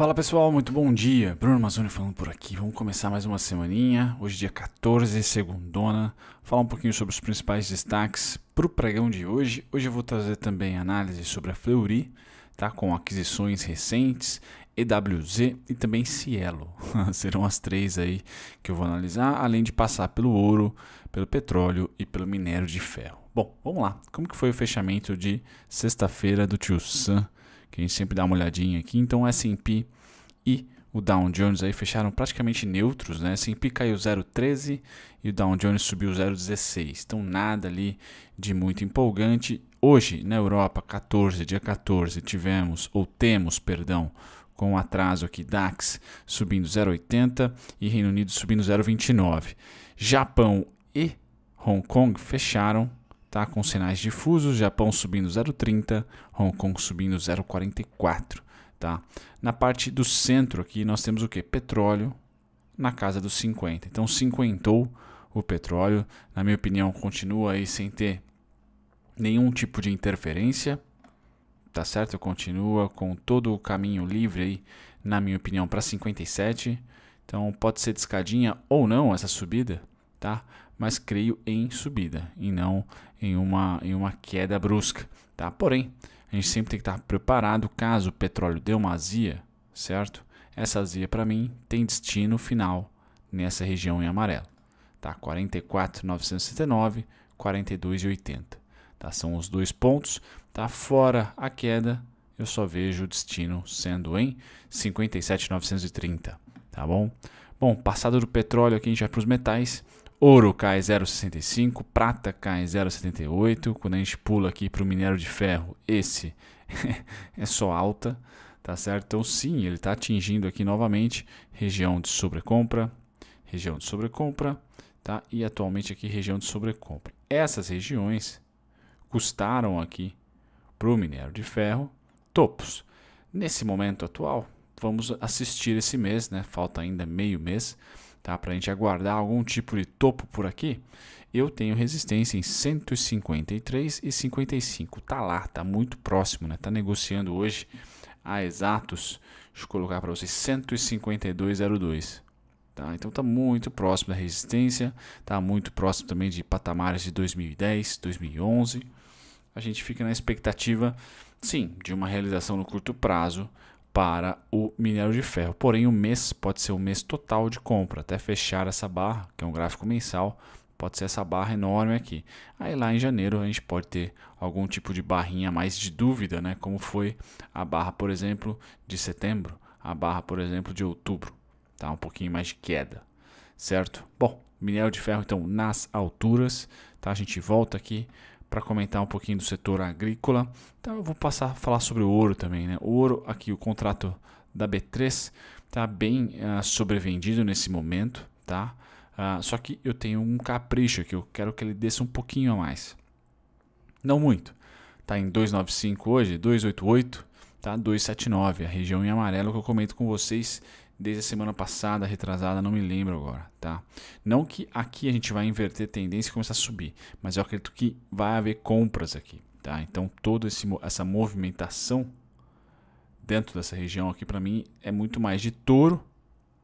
Fala pessoal, muito bom dia. Bruno Mazzoni falando por aqui. Vamos começar mais uma semaninha. Hoje dia 14, segundona. Falar um pouquinho sobre os principais destaques para o pregão de hoje. Hoje eu vou trazer também análise sobre a Fleury, tá? Com aquisições recentes, EWZ e também Cielo. Serão as três aí que eu vou analisar, além de passar pelo ouro, pelo petróleo e pelo minério de ferro. Bom, vamos lá. Como que foi o fechamento de sexta-feira do Tio Sam? que a gente sempre dá uma olhadinha aqui. Então o S&P e o Dow Jones aí fecharam praticamente neutros, né? S&P caiu 0,13 e o Dow Jones subiu 0,16. Então nada ali de muito empolgante. Hoje, na Europa, 14, dia 14, tivemos ou temos, perdão, com atraso aqui DAX subindo 0,80 e Reino Unido subindo 0,29. Japão e Hong Kong fecharam tá? com sinais difusos, Japão subindo 0,30, Hong Kong subindo 0,44. Tá? Na parte do centro aqui nós temos o que? Petróleo na casa dos 50. Então cinquentou o petróleo, na minha opinião continua aí sem ter nenhum tipo de interferência, tá certo? Continua com todo o caminho livre aí, na minha opinião, para 57. Então pode ser descadinha ou não essa subida, tá? mas creio em subida e não em uma, em uma queda brusca. Tá? Porém, a gente sempre tem que estar preparado caso o petróleo dê uma azia, certo? Essa azia, para mim, tem destino final nessa região em amarelo. Tá? 44,969, 42,80. Tá? São os dois pontos. Tá? Fora a queda, eu só vejo o destino sendo em 57,930. Tá bom? Bom, passado do petróleo aqui a gente vai para os metais. Ouro cai 0,65, prata cai 0,78. Quando a gente pula aqui para o minério de ferro, esse é só alta, tá certo? Então sim, ele está atingindo aqui novamente região de sobrecompra, região de sobrecompra, tá? E atualmente aqui região de sobrecompra. Essas regiões custaram aqui para o minério de ferro topos. Nesse momento atual, vamos assistir esse mês, né? Falta ainda meio mês tá? para a gente aguardar algum tipo de topo por aqui, eu tenho resistência em 153 e 55. Tá lá, tá muito próximo, né? Tá negociando hoje a exatos, deixa eu colocar para vocês 152,02. Tá? Então tá muito próximo da resistência, tá muito próximo também de patamares de 2010, 2011. A gente fica na expectativa, sim, de uma realização no curto prazo para o minério de ferro. Porém, o mês pode ser o mês total de compra, até fechar essa barra, que é um gráfico mensal, pode ser essa barra enorme aqui. Aí lá em janeiro a gente pode ter algum tipo de barrinha mais de dúvida, né? como foi a barra, por exemplo, de setembro, a barra, por exemplo, de outubro. Tá? Um pouquinho mais de queda, certo? Bom, minério de ferro então nas alturas, tá? a gente volta aqui para comentar um pouquinho do setor agrícola. Então eu vou passar a falar sobre o ouro também. Né? O ouro, aqui o contrato da B3 está bem uh, sobrevendido nesse momento, tá? Uh, só que eu tenho um capricho que eu quero que ele desça um pouquinho a mais. Não muito. Tá em 295 hoje, 288, tá 279, a região em amarelo que eu comento com vocês desde a semana passada, retrasada, não me lembro agora, tá? Não que aqui a gente vai inverter tendência e começar a subir, mas eu acredito que vai haver compras aqui, tá? Então, toda essa movimentação dentro dessa região aqui, para mim, é muito mais de touro,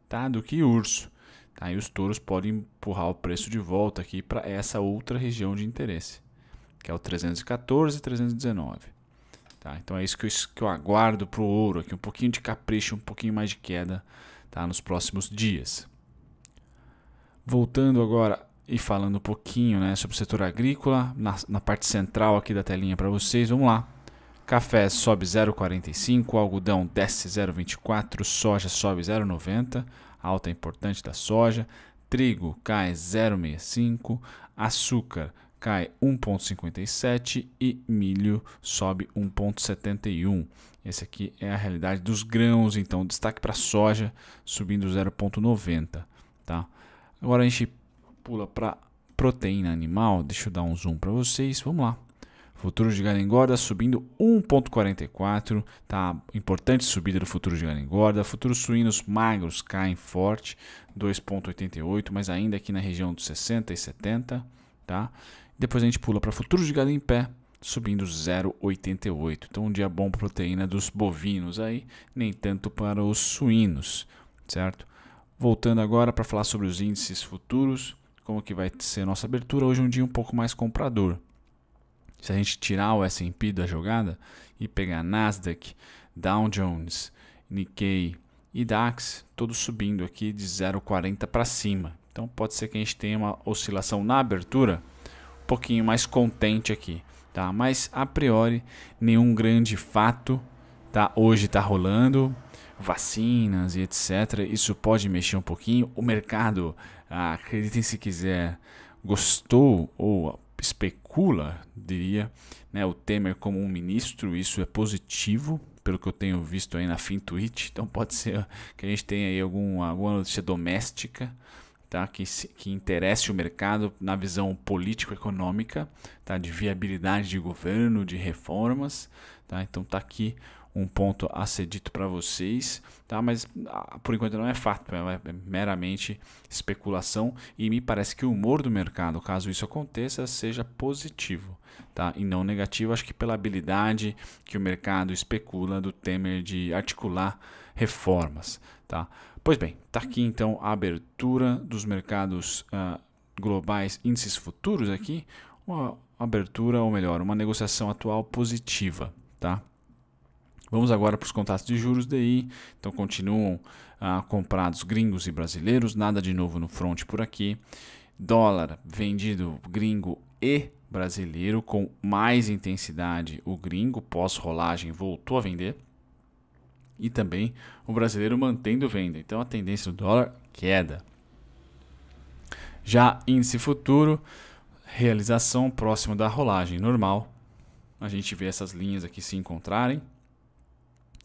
tá? Do que urso, tá? E os touros podem empurrar o preço de volta aqui para essa outra região de interesse, que é o 314 e 319. Tá? Então é isso que eu, que eu aguardo para o ouro aqui, um pouquinho de capricho, um pouquinho mais de queda tá? nos próximos dias. Voltando agora e falando um pouquinho né, sobre o setor agrícola, na, na parte central aqui da telinha para vocês, vamos lá. Café sobe 0,45, algodão desce 0,24, soja sobe 0,90, alta importante da soja, trigo cai 0,65, açúcar cai 1,57 e milho sobe 1,71. Essa aqui é a realidade dos grãos, então destaque para soja subindo 0,90, tá? Agora a gente pula para proteína animal, deixa eu dar um zoom para vocês, vamos lá. Futuro de galho engorda subindo 1,44, tá? Importante subida do futuro de galho engorda. Futuros suínos magros caem forte, 2,88, mas ainda aqui na região dos 60 e 70, tá? Depois a gente pula para futuros de gado em pé, subindo 0,88. Então um dia bom para proteína dos bovinos aí, nem tanto para os suínos, certo? Voltando agora para falar sobre os índices futuros, como que vai ser a nossa abertura hoje é um dia um pouco mais comprador. Se a gente tirar o S&P da jogada e pegar Nasdaq, Dow Jones, Nikkei e DAX, todos subindo aqui de 0,40 para cima. Então pode ser que a gente tenha uma oscilação na abertura pouquinho mais contente aqui, tá? Mas a priori nenhum grande fato, tá? Hoje tá rolando vacinas e etc. Isso pode mexer um pouquinho. O mercado, ah, acreditem se quiser, gostou ou especula, diria, né, o Temer como um ministro, isso é positivo, pelo que eu tenho visto aí na tweet. então pode ser que a gente tenha aí algum, alguma notícia doméstica, tá? que, que interesse o mercado na visão político-econômica, tá? de viabilidade de governo, de reformas. Tá? Então tá aqui um ponto a ser dito para vocês, tá? mas por enquanto não é fato, é, é meramente especulação e me parece que o humor do mercado, caso isso aconteça, seja positivo tá? e não negativo. Acho que pela habilidade que o mercado especula do Temer de articular reformas. Tá? Pois bem, está aqui então a abertura dos mercados uh, globais, índices futuros aqui, uma abertura, ou melhor, uma negociação atual positiva, tá? Vamos agora para os contatos de juros DI. Então continuam ah, comprados gringos e brasileiros, nada de novo no front por aqui. Dólar vendido gringo e brasileiro com mais intensidade. O gringo pós rolagem voltou a vender e também o brasileiro mantendo venda. Então a tendência do dólar queda. Já índice futuro, realização próximo da rolagem normal. A gente vê essas linhas aqui se encontrarem.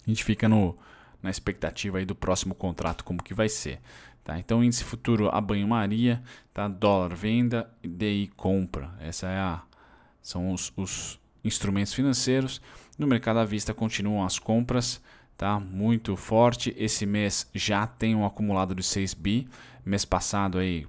A gente fica no, na expectativa aí do próximo contrato como que vai ser. Tá? Então índice futuro a banho-maria, tá? dólar venda e DI compra. Essa é a são os, os instrumentos financeiros. No mercado à vista continuam as compras tá? Muito forte. Esse mês já tem um acumulado de 6 bi. Mês passado aí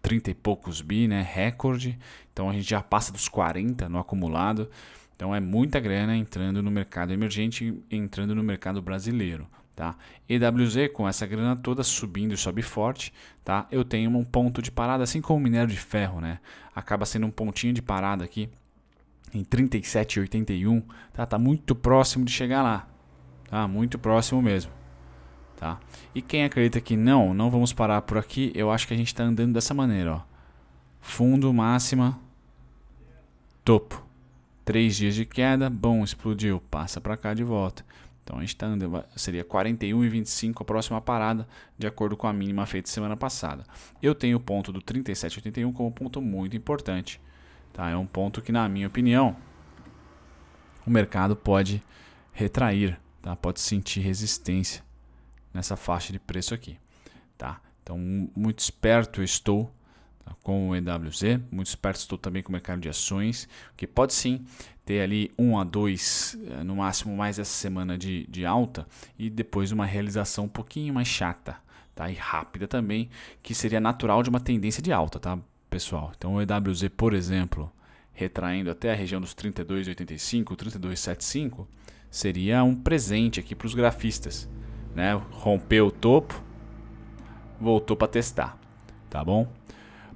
30 e poucos bi, né? Recorde. Então a gente já passa dos 40 no acumulado. Então é muita grana entrando no mercado emergente, entrando no mercado brasileiro. Tá? EWZ com essa grana toda subindo e sobe forte, tá? Eu tenho um ponto de parada, assim como o minério de ferro, né? Acaba sendo um pontinho de parada aqui em 37,81, tá? Tá muito próximo de chegar lá tá? Muito próximo mesmo, tá? E quem acredita que não, não vamos parar por aqui, eu acho que a gente está andando dessa maneira, ó. Fundo, máxima, topo. Três dias de queda, bom, explodiu, passa para cá de volta. Então a gente está andando, seria 41,25 a próxima parada, de acordo com a mínima feita semana passada. Eu tenho o ponto do 37,81 como ponto muito importante. Tá? É um ponto que, na minha opinião, o mercado pode retrair tá? Pode sentir resistência nessa faixa de preço aqui, tá? Então, muito esperto estou tá? com o EWZ, muito esperto estou também com o mercado de ações, que pode sim ter ali um a dois, eh, no máximo mais essa semana de, de alta e depois uma realização um pouquinho mais chata, tá? E rápida também, que seria natural de uma tendência de alta, tá, pessoal? Então, o EWZ, por exemplo, retraindo até a região dos 32,85, 32,75, seria um presente aqui para os grafistas. Né? Rompeu o topo, voltou para testar, tá bom?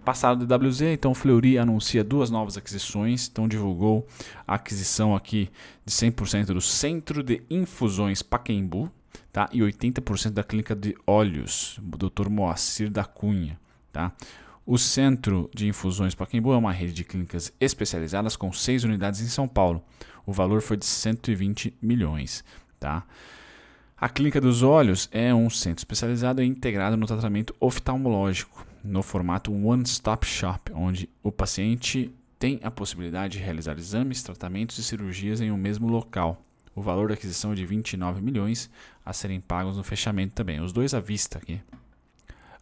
Passado do WZ, então Fleury anuncia duas novas aquisições, então divulgou a aquisição aqui de 100% do Centro de Infusões Paquembu, tá? E 80% da Clínica de Olhos, do Dr. Moacir da Cunha, tá? O Centro de Infusões Pacaembu é uma rede de clínicas especializadas com seis unidades em São Paulo. O valor foi de 120 milhões. Tá? A Clínica dos Olhos é um centro especializado e integrado no tratamento oftalmológico, no formato One Stop Shop, onde o paciente tem a possibilidade de realizar exames, tratamentos e cirurgias em um mesmo local. O valor da aquisição é de 29 milhões a serem pagos no fechamento também, os dois à vista aqui.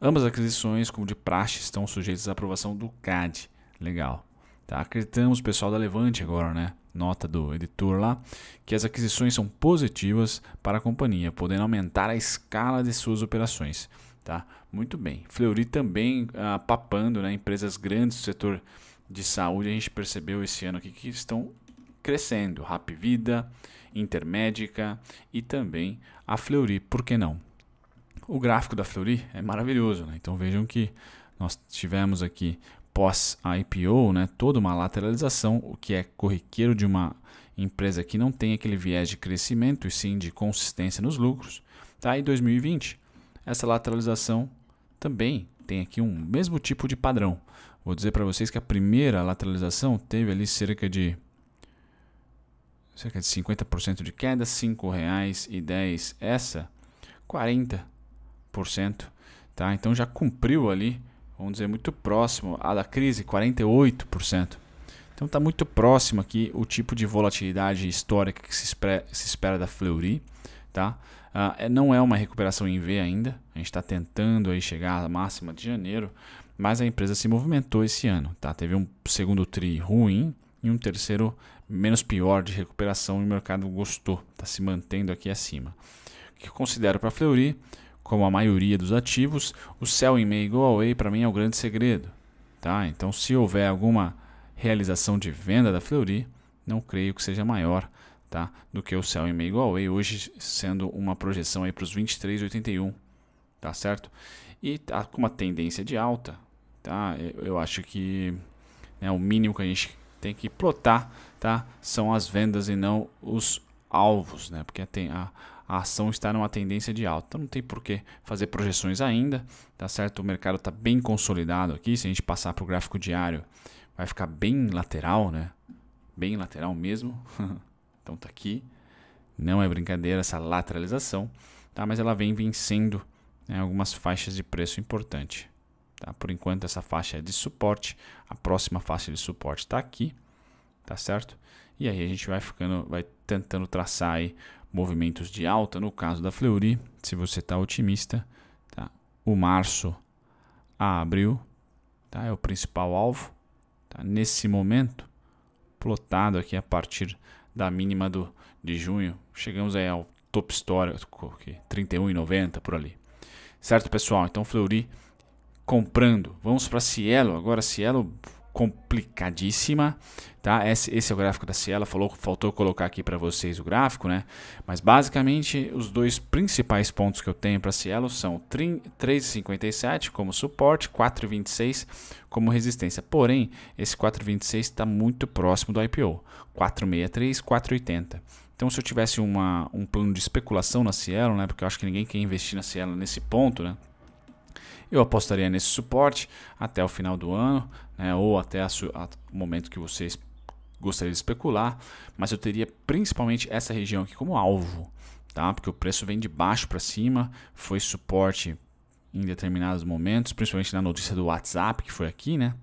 Ambas aquisições, como de praxe, estão sujeitas à aprovação do CAD. Legal. Tá, acreditamos, pessoal da Levante, agora, né? Nota do editor lá, que as aquisições são positivas para a companhia, podendo aumentar a escala de suas operações. Tá? Muito bem. Fleury também ah, papando, né? Empresas grandes do setor de saúde, a gente percebeu esse ano aqui que estão crescendo. Rap Vida, Intermédica e também a Fleury, por que não? o gráfico da Fleury é maravilhoso. Né? Então vejam que nós tivemos aqui pós-IPO, né, toda uma lateralização, o que é corriqueiro de uma empresa que não tem aquele viés de crescimento e sim de consistência nos lucros. Tá? E 2020, essa lateralização também tem aqui um mesmo tipo de padrão. Vou dizer para vocês que a primeira lateralização teve ali cerca de cerca de 50% de queda, R$ 5,10. Essa, 40% tá? Então já cumpriu ali, vamos dizer, muito próximo à da crise, 48%. Então está muito próximo aqui o tipo de volatilidade histórica que se, espera, se espera da Fleury, tá? Uh, não é uma recuperação em V ainda, a gente está tentando aí chegar à máxima de janeiro, mas a empresa se movimentou esse ano, tá? Teve um segundo tri ruim e um terceiro menos pior de recuperação e o mercado gostou, está se mantendo aqui acima. O que eu considero para a Fleury como a maioria dos ativos, o sell in May go away para mim é o grande segredo. Tá? Então, se houver alguma realização de venda da Fleury, não creio que seja maior tá? do que o sell in May go away, hoje sendo uma projeção para os 23,81. Tá certo? E tá com uma tendência de alta. Tá? Eu, eu acho que né, o mínimo que a gente tem que plotar tá? são as vendas e não os alvos, né? porque tem a, a ação está numa tendência de alta. Então não tem por que fazer projeções ainda, tá certo? O mercado está bem consolidado aqui. Se a gente passar para o gráfico diário, vai ficar bem lateral, né? Bem lateral mesmo. então tá aqui. Não é brincadeira essa lateralização, tá? Mas ela vem vencendo né, algumas faixas de preço importante. Tá? Por enquanto essa faixa é de suporte. A próxima faixa de suporte está aqui, tá certo? E aí a gente vai ficando, vai tentando traçar aí movimentos de alta. No caso da Fleury, se você está otimista, tá? o março a abril tá? é o principal alvo. Tá? Nesse momento, plotado aqui a partir da mínima do, de junho, chegamos aí ao top histórico, que 31,90 por ali. Certo, pessoal? Então, Fleury comprando. Vamos para Cielo. Agora, Cielo complicadíssima, tá? Esse, esse, é o gráfico da Cielo, falou, faltou colocar aqui para vocês o gráfico, né? Mas basicamente os dois principais pontos que eu tenho para Cielo são 3,57 como suporte, 4,26 como resistência. Porém, esse 4,26 está muito próximo do IPO, 4,63, 4,80. Então, se eu tivesse uma, um plano de especulação na Cielo, né? Porque eu acho que ninguém quer investir na Cielo nesse ponto, né? eu apostaria nesse suporte até o final do ano, né, ou até o momento que vocês gostariam de especular, mas eu teria principalmente essa região aqui como alvo, tá? Porque o preço vem de baixo para cima, foi suporte em determinados momentos, principalmente na notícia do WhatsApp que foi aqui, né?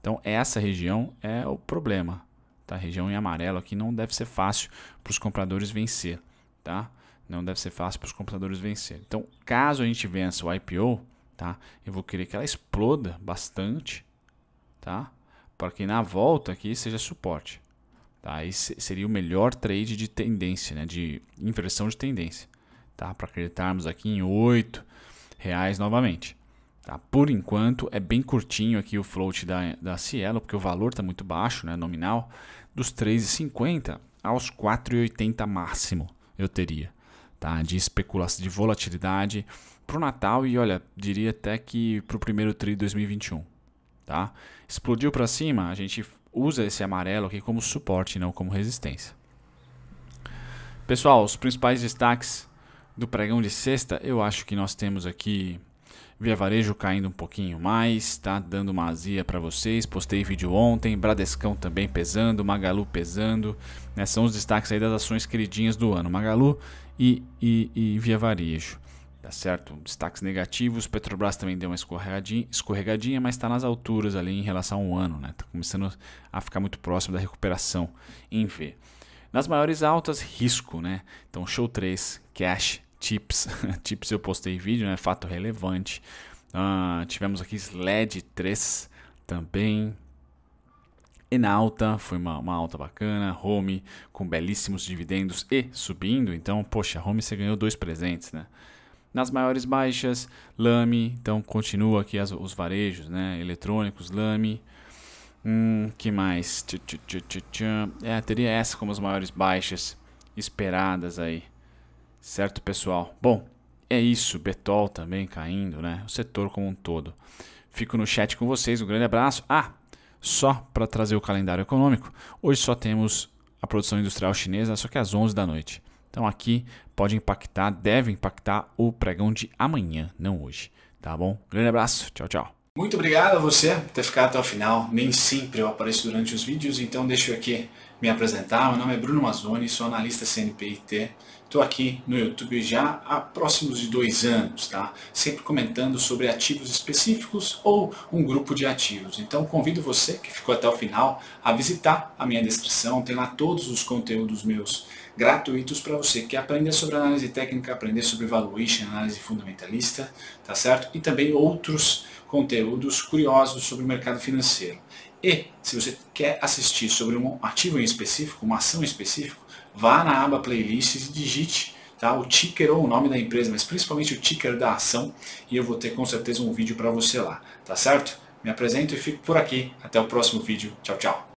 Então essa região é o problema, tá? A região em amarelo aqui não deve ser fácil para os compradores vencer, tá? Não deve ser fácil para os compradores vencer. Então, caso a gente vença o IPO, tá? Eu vou querer que ela exploda bastante, tá? Para que na volta aqui seja suporte, tá? Esse seria o melhor trade de tendência, né? De inversão de tendência, tá? Para acreditarmos aqui em oito reais novamente. Tá? Por enquanto é bem curtinho aqui o float da, da Cielo, porque o valor está muito baixo, né? nominal, dos 3,50 aos 4,80 máximo eu teria, tá? de especulação, de volatilidade, pro Natal e olha, diria até que pro primeiro tri de 2021, tá? Explodiu para cima, a gente usa esse amarelo aqui como suporte, não como resistência. Pessoal, os principais destaques do pregão de sexta, eu acho que nós temos aqui Via Varejo caindo um pouquinho mais, tá dando uma azia para vocês. Postei vídeo ontem, Bradescão também pesando, Magalu pesando. Né? São os destaques aí das ações queridinhas do ano, Magalu e, e, e Via Varejo tá certo? Destaques negativos, Petrobras também deu uma escorregadinha, escorregadinha mas está nas alturas ali em relação ao ano, né? Está começando a ficar muito próximo da recuperação em V. Nas maiores altas, risco, né? Então, show 3, cash, chips, chips eu postei vídeo, né? Fato relevante. Ah, tivemos aqui SLED 3 também, em alta, foi uma, uma, alta bacana, home com belíssimos dividendos e subindo, então, poxa, home você ganhou dois presentes, né? Nas maiores baixas, Lame, então continua aqui as, os varejos, né? Eletrônicos, Lame. Hum, que mais? é, teria essa como as maiores baixas esperadas aí. Certo, pessoal? Bom, é isso. Betol também caindo, né? O setor como um todo. Fico no chat com vocês. Um grande abraço. Ah, só para trazer o calendário econômico. Hoje só temos a produção industrial chinesa, só que às 11 da noite. Então aqui pode impactar, deve impactar o pregão de amanhã, não hoje. Tá bom? Grande abraço, tchau, tchau. Muito obrigado a você por ter ficado até o final. Nem sempre eu apareço durante os vídeos, então deixa eu aqui me apresentar. Meu nome é Bruno Mazzoni, sou analista CNPIT Estou aqui no YouTube já há próximos de dois anos, tá? Sempre comentando sobre ativos específicos ou um grupo de ativos. Então convido você que ficou até o final a visitar a minha descrição. Tem lá todos os conteúdos meus gratuitos para você que aprender sobre análise técnica, aprender sobre valuation, análise fundamentalista, tá certo? E também outros conteúdos curiosos sobre o mercado financeiro. E se você quer assistir sobre um ativo em específico, uma ação específica, vá na aba playlists e digite tá, o ticker ou o nome da empresa, mas principalmente o ticker da ação e eu vou ter com certeza um vídeo para você lá, tá certo? Me apresento e fico por aqui. Até o próximo vídeo. Tchau, tchau.